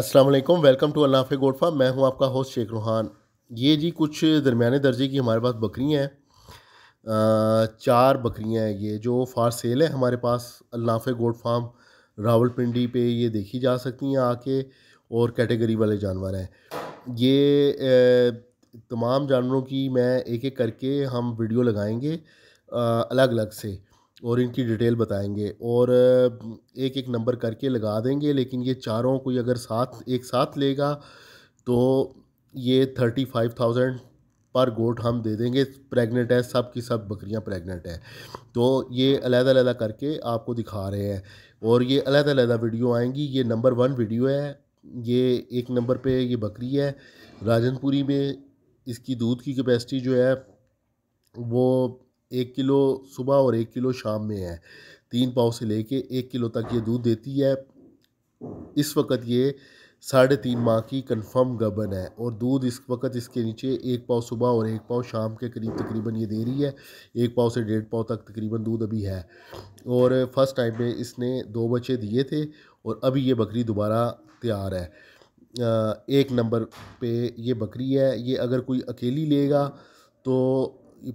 अस्सलाम वालेकुम welcome to Allah गोडफा मैं हूं आपका होस्ट शेख रूहान ये जी कुछ दरमियाने दर्जे की हमारे पास बकरियां हैं चार बकरियां हैं ये जो फार सेल है हमारे पास अल्लाह गोड फार्म रावलपिंडी पे ये देखी जा सकती हैं आके और कैटेगरी वाले जानवर हैं ये तमाम जानवरों की मैं एक एक करके हम वीडियो लगाएंगे अलग अलग से और इनकी डिटेल बताएंगे और एक एक नंबर करके लगा देंगे लेकिन ये चारों कोई अगर साथ एक साथ लेगा तो ये थर्टी फाइव थाउजेंड पर गोट हम दे देंगे प्रेग्नेंट है सब की सब बकरियां प्रेग्नेंट है तो ये अलग अलग करके आपको दिखा रहे हैं और ये अलग अलग वीडियो आएंगी ये नंबर वन वीडियो है ये एक नंबर पे ये बकरी है राजनपुरी में इसकी दूध की कैपेसिटी जो है वो एक किलो सुबह और एक किलो शाम में है तीन पाव से लेके एक किलो तक ये दूध देती है इस वक्त ये साढ़े तीन माह की कंफर्म गबन है और दूध इस वक्त इसके नीचे एक पाव सुबह और एक पाव शाम के करीब तकरीबन ये दे रही है एक पाव से डेढ़ पाव तक तकरीबन दूध अभी है और फर्स्ट टाइम में इसने दो बच्चे दिए थे और अभी ये बकरी दोबारा तैयार है एक नंबर पे ये बकरी है ये अगर कोई अकेली लेगा तो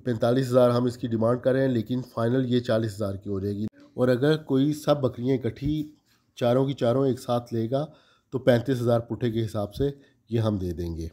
पैंतालीस हज़ार हम इसकी डिमांड कर रहे हैं लेकिन फ़ाइनल ये चालीस हज़ार की हो जाएगी और अगर कोई सब बकरियाँ इकट्ठी चारों की चारों एक साथ लेगा तो पैंतीस हज़ार पुठे के हिसाब से ये हम दे देंगे